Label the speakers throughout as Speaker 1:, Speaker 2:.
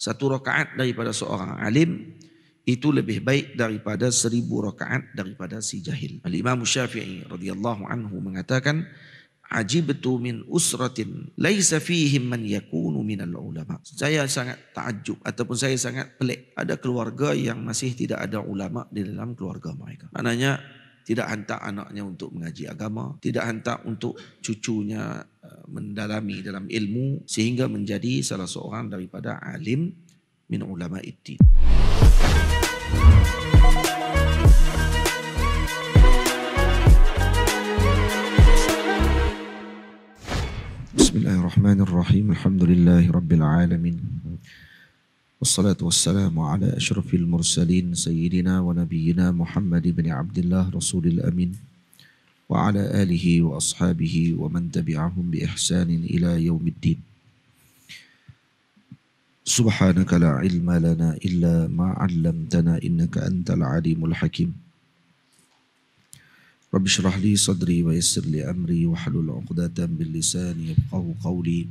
Speaker 1: satu rakaat daripada seorang alim itu lebih baik daripada seribu rakaat daripada si jahil. Al Imam Syafi'i radhiyallahu anhu mengatakan, "Ajibtu min usratin laisa fihim man yakunu min ulama." Saya sangat takjub ataupun saya sangat pelik ada keluarga yang masih tidak ada ulama di dalam keluarga mereka. Maknanya tidak hantar anaknya untuk mengaji agama, tidak hantar untuk cucunya eh, mendalami dalam ilmu sehingga menjadi salah seorang daripada alim min ulama iddin. Bismillahirrahmanirrahim. Alhamdulillahirabbil alamin. والصلاة والسلام على أشرف المرسلين سيدنا ونبينا محمد بن عبد الله رسول الأمين وعلى آله وأصحابه ومن تبعهم بإحسان إلى يوم الدين سبحانك لا علم لنا إلا ما علمتنا إنك أنت العليم الحكيم رب اشرح لي صدري ويسر لي أمري وحلل عقدة من لساني يفقه قولي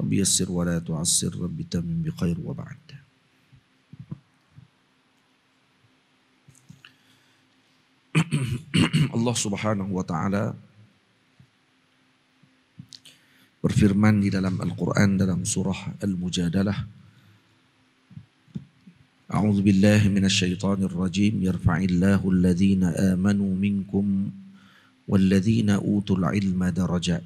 Speaker 1: رب يسر ولا تعسر رب تمم بخير وبعد Allah Subhanahu wa taala berfirman di dalam Al-Qur'an dalam surah Al-Mujadalah A'udzu billahi minasyaitonir rajim yarfa'illahu alladhina amanu minkum والذين أوتوا العلم درجات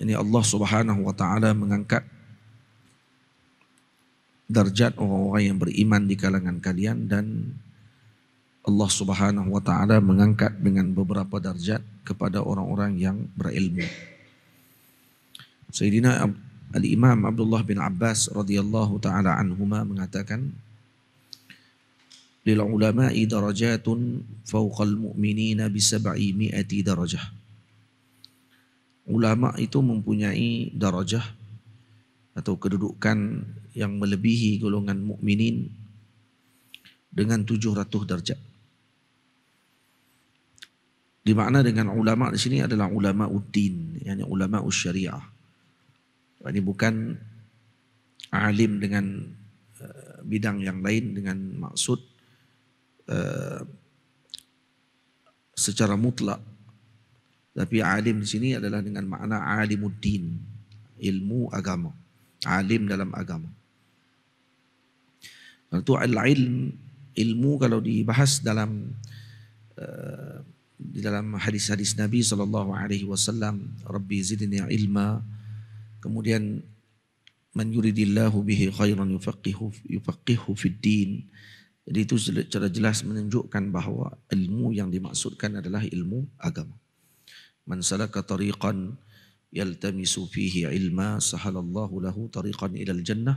Speaker 1: Ini Allah Subhanahu wa taala mengangkat darjat orang-orang yang beriman di kalangan kalian dan Allah Subhanahu wa taala mengangkat dengan beberapa darjat kepada orang-orang yang berilmu. Sayyidina Al-Imam Abdullah bin Abbas radhiyallahu taala anhuma mengatakan lil ulama'i darajatun fawqal mu'minina bi sab'i mi'ati darajah ulama itu mempunyai darajah atau kedudukan yang melebihi golongan mukminin dengan 700 darjat. Di mana dengan ulama di sini adalah ulama uddin, yakni ulama syariah. Ini bukan alim dengan eh, bidang yang lain dengan maksud uh, secara mutlak tapi alim di sini adalah dengan makna alimuddin. Ilmu agama. Alim dalam agama. Kalau itu al-ilm, ilmu kalau dibahas dalam eh, di dalam hadis-hadis Nabi saw, alaihi "Rabbi zidni ilma." Kemudian man yuridillahu bihi khairan yufaqihu yufaqihu fid din. Jadi itu secara jelas menunjukkan bahawa ilmu yang dimaksudkan adalah ilmu agama. من سلك طريقا يلتمس فيه علما سهل الله له طريقا Jannah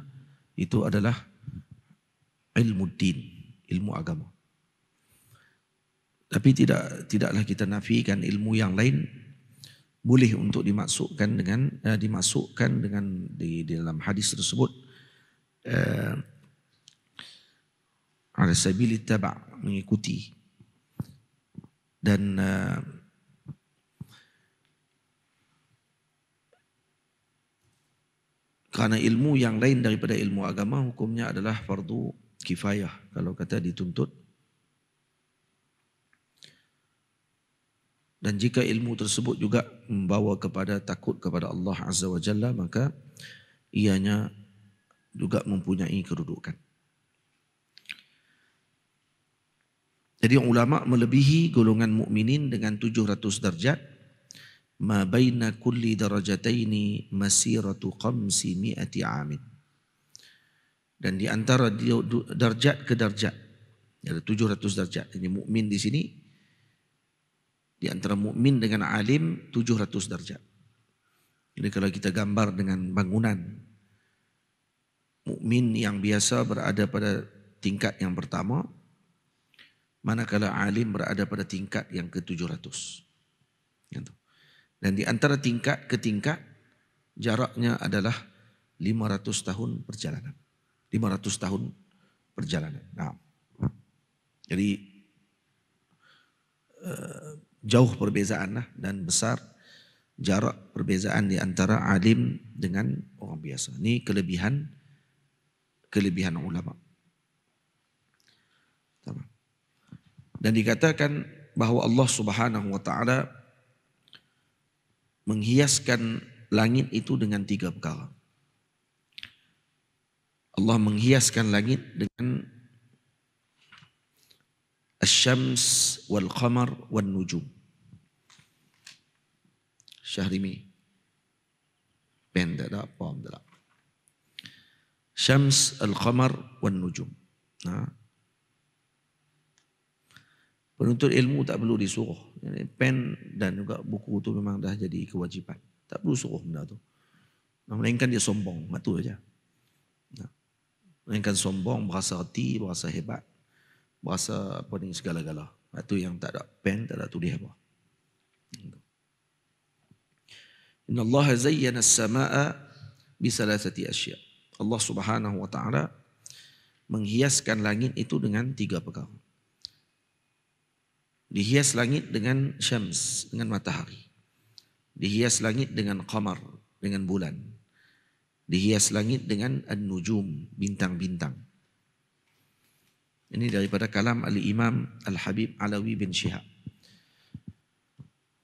Speaker 1: itu adalah ilmu din ilmu agama tapi tidak tidaklah kita nafikan ilmu yang lain boleh untuk dimasukkan dengan eh, dimasukkan dengan di, di dalam hadis tersebut eh, ala sabili taba mengikuti dan eh, kerana ilmu yang lain daripada ilmu agama hukumnya adalah fardu kifayah kalau kata dituntut dan jika ilmu tersebut juga membawa kepada takut kepada Allah Azza wa Jalla maka ianya juga mempunyai kedudukan jadi ulama melebihi golongan mukminin dengan 700 darjat ma baina kulli darajataini masiratu qamsi mi'ati amin. Dan di antara darjat ke darjat, ada 700 darjat. Ini mukmin di sini, di antara mukmin dengan alim 700 darjat. Jadi kalau kita gambar dengan bangunan, mukmin yang biasa berada pada tingkat yang pertama, manakala alim berada pada tingkat yang ke-700. Gitu. Dan di antara tingkat ke tingkat jaraknya adalah 500 tahun perjalanan. 500 tahun perjalanan. Nah. Jadi eh, jauh perbezaan lah dan besar jarak perbezaan di antara alim dengan orang biasa. Ini kelebihan kelebihan ulama. Dan dikatakan bahawa Allah Subhanahu wa taala menghiaskan langit itu dengan tiga perkara. Allah menghiaskan langit dengan asyams wal qamar wal nujum. Syahrimi. Pendek tak apa, tak. Syams al qamar wal nujum. Nah, Penuntut ilmu tak perlu disuruh. Pen dan juga buku itu memang dah jadi kewajipan. Tak perlu suruh benda tu. Melainkan dia sombong, itu aja. Melainkan sombong, berasa hati, berasa hebat. Berasa apa ni segala-gala. Itu yang tak ada pen, tak ada tulis apa. Inna Allah zayyana as-samaa'a bi salasati Allah Subhanahu wa ta'ala menghiaskan langit itu dengan tiga perkara. Dihias langit dengan syams, dengan matahari. Dihias langit dengan qamar, dengan bulan. Dihias langit dengan an-nujum, bintang-bintang. Ini daripada kalam ali imam al-habib alawi bin Syihab.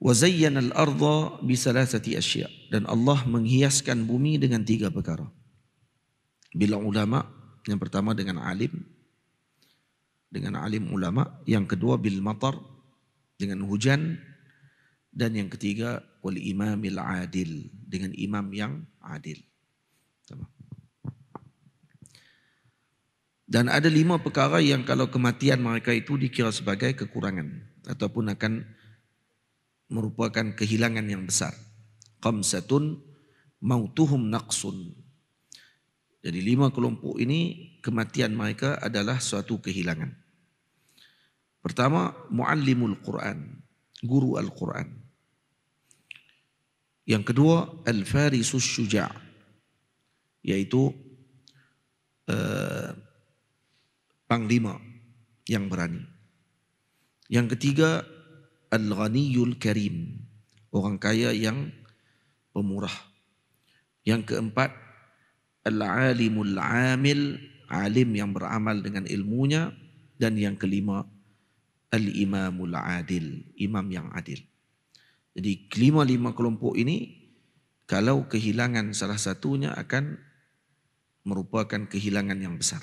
Speaker 1: وزين الأرض بثلاثة أشياء dan Allah menghiaskan bumi dengan tiga perkara. Bila ulama yang pertama dengan alim dengan alim ulama yang kedua bil matar dengan hujan dan yang ketiga wal imamil adil dengan imam yang adil. Dan ada lima perkara yang kalau kematian mereka itu dikira sebagai kekurangan ataupun akan merupakan kehilangan yang besar. Qamsatun mautuhum naqsun. Jadi lima kelompok ini kematian mereka adalah suatu kehilangan. Pertama, muallimul Quran, guru Al-Quran. Yang kedua, al-farisus syuja' yaitu eh, panglima yang berani. Yang ketiga, al-ghaniyul karim, orang kaya yang pemurah. Yang keempat, al-alimul amil, alim yang beramal dengan ilmunya. Dan yang kelima, al-imamul adil, imam yang adil. Jadi lima lima kelompok ini kalau kehilangan salah satunya akan merupakan kehilangan yang besar.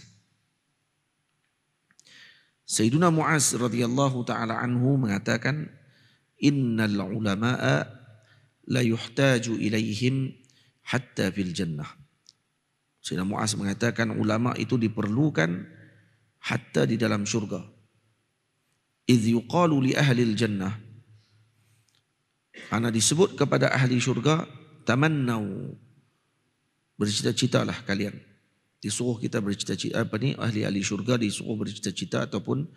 Speaker 1: Sayyiduna Muaz radhiyallahu taala anhu mengatakan innal ulamaa la yuhtaju ilayhim hatta fil jannah. Sayyidina Muaz mengatakan ulama itu diperlukan hatta di dalam syurga. Idh yuqalu li ahli al-jannah. Ana disebut kepada ahli syurga, tamannau. Bercita-citalah kalian. Disuruh kita bercita-cita apa ni ahli-ahli syurga disuruh bercita-cita ataupun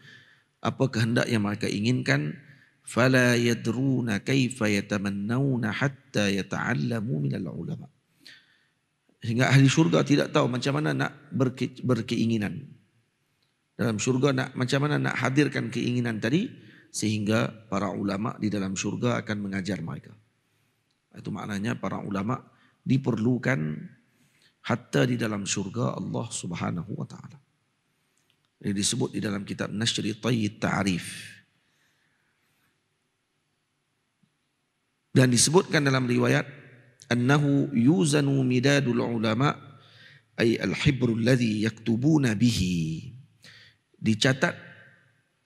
Speaker 1: apa kehendak yang mereka inginkan fala yadruna kaifa yatamannawna hatta yata'allamu min al-ulama sehingga ahli syurga tidak tahu macam mana nak berkeinginan dalam syurga nak macam mana nak hadirkan keinginan tadi sehingga para ulama di dalam syurga akan mengajar mereka. Itu maknanya para ulama diperlukan hatta di dalam syurga Allah Subhanahu wa taala. Ini disebut di dalam kitab Nashri Tayyid Ta'rif. Dan disebutkan dalam riwayat annahu yuzanu midadul ulama ay al-hibru alladhi yaktubuna bihi dicatat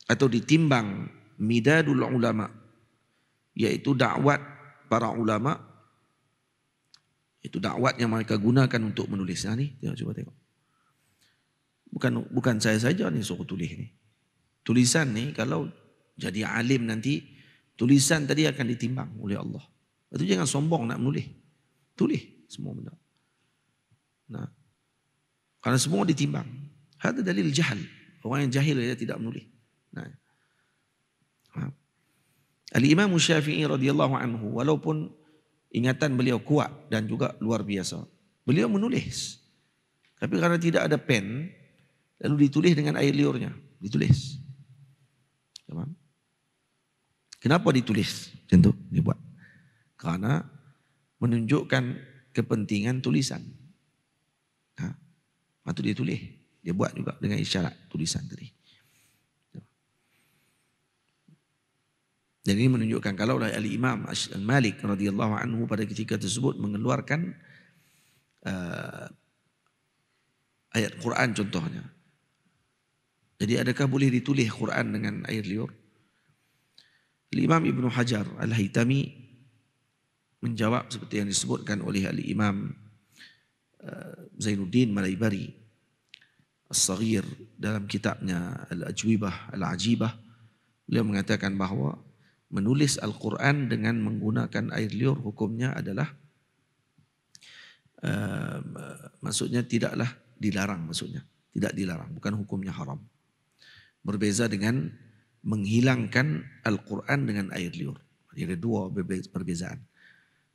Speaker 1: atau ditimbang midadul ulama yaitu dakwat para ulama itu dakwat yang mereka gunakan untuk menulis nah ni tengok cuba tengok bukan bukan saya saja ni suruh tulis ni tulisan ni kalau jadi alim nanti tulisan tadi akan ditimbang oleh Allah itu jangan sombong nak menulis tulis semua benda nah karena semua ditimbang hadza dalil jahal Orang yang jahil dia tidak menulis. Nah. Ha. Al-Imam Syafi'i radhiyallahu anhu walaupun ingatan beliau kuat dan juga luar biasa. Beliau menulis. Tapi kerana tidak ada pen lalu ditulis dengan air liurnya, ditulis. Tamam. Kenapa ditulis? Tentu dibuat. Karena menunjukkan kepentingan tulisan. Ha. Patut ditulis. Dia buat juga dengan isyarat tulisan tadi. Dan ini menunjukkan kalau oleh Ali Imam Al Malik radhiyallahu anhu pada ketika tersebut mengeluarkan uh, ayat Quran contohnya. Jadi adakah boleh ditulis Quran dengan air liur? Al Imam Ibn Hajar Al Haytami menjawab seperti yang disebutkan oleh Ali Imam uh, Zainuddin Malaybari As-Saghir dalam kitabnya Al-Ajwibah Al-Ajibah beliau mengatakan bahawa menulis Al-Quran dengan menggunakan air liur hukumnya adalah uh, maksudnya tidaklah dilarang maksudnya tidak dilarang bukan hukumnya haram berbeza dengan menghilangkan Al-Quran dengan air liur ada dua perbezaan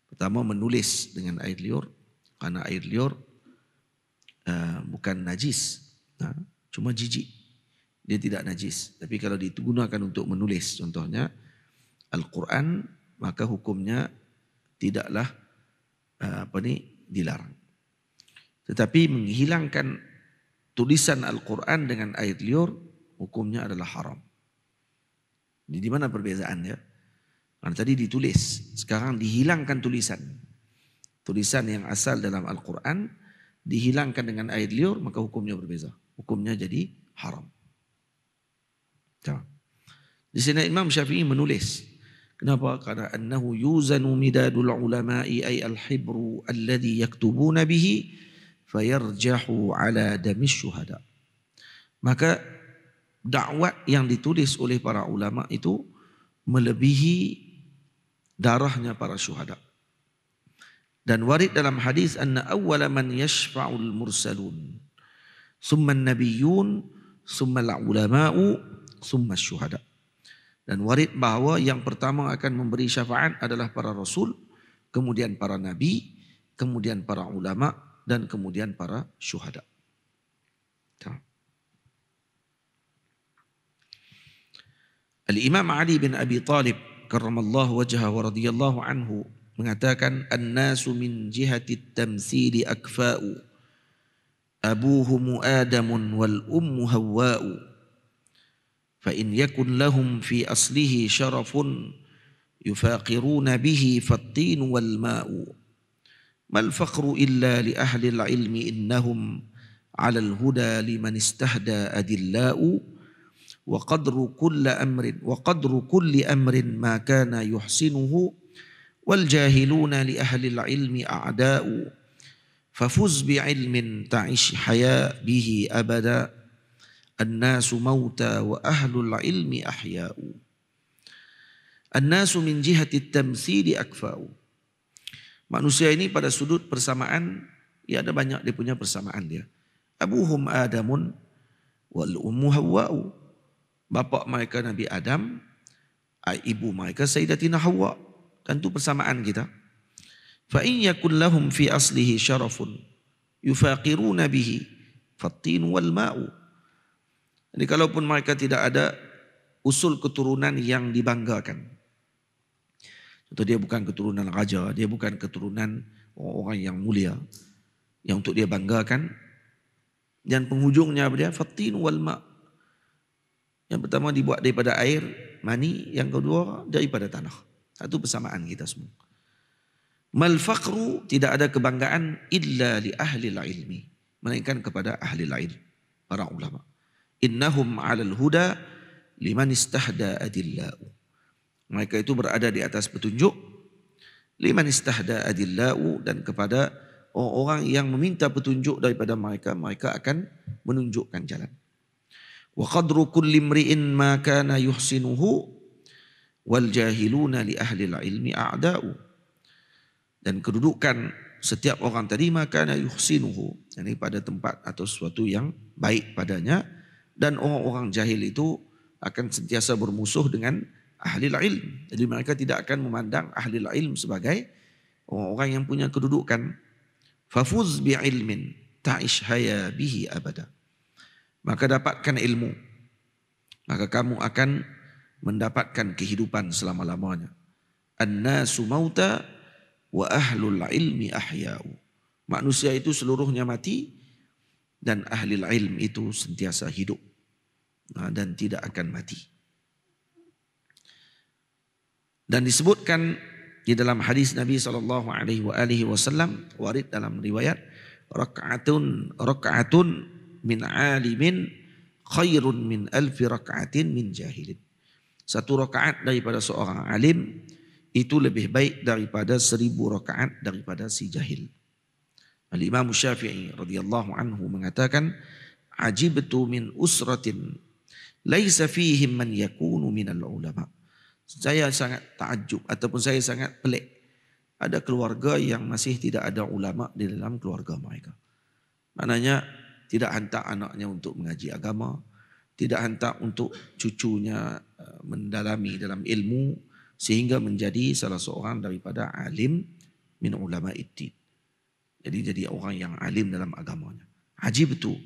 Speaker 1: pertama menulis dengan air liur karena air liur uh, bukan najis Ha, cuma jijik. Dia tidak najis. Tapi kalau digunakan untuk menulis contohnya Al-Quran maka hukumnya tidaklah eh, apa ni dilarang. Tetapi menghilangkan tulisan Al-Quran dengan ayat liur hukumnya adalah haram. Jadi di mana perbezaan perbezaannya? Karena tadi ditulis, sekarang dihilangkan tulisan. Tulisan yang asal dalam Al-Quran, dihilangkan dengan air liur maka hukumnya berbeza. Hukumnya jadi haram. Tamam. Di sini Imam Syafi'i menulis kenapa? Karena annahu yuzanu midadul ulama'i ay al-hibru alladhi yaktubuna bihi fayarjahu ala damis syuhada. Maka dakwah yang ditulis oleh para ulama itu melebihi darahnya para syuhada dan warid dalam hadis anna awwala man yashfa'ul mursalun summa nabiyyun summa ulama'u summa syuhada dan warid bahawa yang pertama akan memberi syafaat adalah para rasul kemudian para nabi kemudian para ulama dan kemudian para syuhada Al-Imam Ali bin Abi Talib karramallahu wajhahu wa radiyallahu anhu mengatakan annasu min jihati tamsili akfa'u abuhumu adamun wal ummu hawa'u fa in yakun lahum fi aslihi syarafun yufaqiruna bihi fattin wal ma'u mal faqru illa li ahli al ilmi innahum على الهدى لمن استهدى أدلاء وقدر كل أمر وقدر كل أمر ما كان يحسنه والجاهلون لأهل العلم أعداء ففز بعلم تعيش حياء به أبدا الناس موتى وأهل العلم أحياء الناس من جهة التمثيل أكفاء manusia ini pada sudut persamaan ya ada banyak dia punya persamaan dia abuhum adamun wal ummu hawa bapa mereka nabi adam ibu mereka sayyidatina hawa Kan itu persamaan kita. Fa in yakul fi aslihi syarafun yufaqiruna bihi fatin wal ma'u. Jadi kalaupun mereka tidak ada usul keturunan yang dibanggakan. Contoh dia bukan keturunan raja, dia bukan keturunan orang yang mulia yang untuk dia banggakan dan penghujungnya apa dia fattin wal ma yang pertama dibuat daripada air mani yang kedua daripada tanah satu persamaan kita semua. Mal faqru tidak ada kebanggaan illa li ahli ilmi. Melainkan kepada ahli ilmi. Para ulama. Innahum alal huda liman istahda adillau. Mereka itu berada di atas petunjuk. Liman istahda adillau. Dan kepada orang-orang yang meminta petunjuk daripada mereka. Mereka akan menunjukkan jalan. Wa qadru kulli mri'in ma kana yuhsinuhu wal jahiluna li ahli ilmi a'da'u dan kedudukan setiap orang tadi maka yuhsinuhu ini pada tempat atau sesuatu yang baik padanya dan orang-orang jahil itu akan sentiasa bermusuh dengan ahli ilm jadi mereka tidak akan memandang ahli ilm sebagai orang-orang yang punya kedudukan fafuz bi ilmin ta'ish haya bihi abada maka dapatkan ilmu maka kamu akan mendapatkan kehidupan selama-lamanya. An-nasu mauta wa ahlul ilmi ahya'u. Manusia itu seluruhnya mati dan ahli ilmu itu sentiasa hidup ha, dan tidak akan mati. Dan disebutkan di dalam hadis Nabi sallallahu alaihi wasallam warid dalam riwayat rakaatun rakaatun min alimin khairun min alfi rakaatin min jahilin satu rakaat daripada seorang alim itu lebih baik daripada seribu rakaat daripada si jahil. Al Imam Syafi'i radhiyallahu anhu mengatakan, "Ajibtu min usratin laisa fihim man yakunu min ulama." Saya sangat takjub ataupun saya sangat pelik. Ada keluarga yang masih tidak ada ulama di dalam keluarga mereka. Maknanya tidak hantar anaknya untuk mengaji agama, tidak hantar untuk cucunya eh, mendalami dalam ilmu sehingga menjadi salah seorang daripada alim min ulama iddin. Jadi jadi orang yang alim dalam agamanya. Haji betul.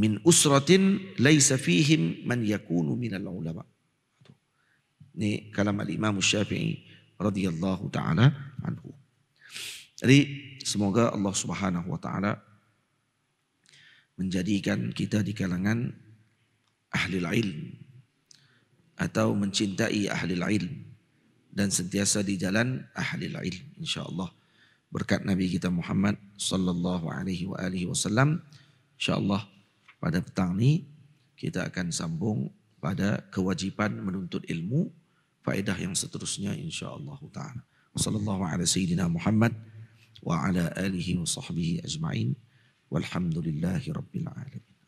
Speaker 1: Min usratin laisa fihim man yakunu min al ulama. Ini kalam al Imam Syafi'i radhiyallahu taala anhu. Jadi semoga Allah Subhanahu wa taala menjadikan kita di kalangan ahli ilm atau mencintai ahli ilm dan sentiasa di jalan ahli ilm insyaallah berkat nabi kita Muhammad sallallahu alaihi wa alihi wasallam insyaallah pada petang ni kita akan sambung pada kewajipan menuntut ilmu faedah yang seterusnya insyaallah taala sallallahu alaihi sayyidina Muhammad wa ala alihi wa sahbihi ajma'in walhamdulillahi alamin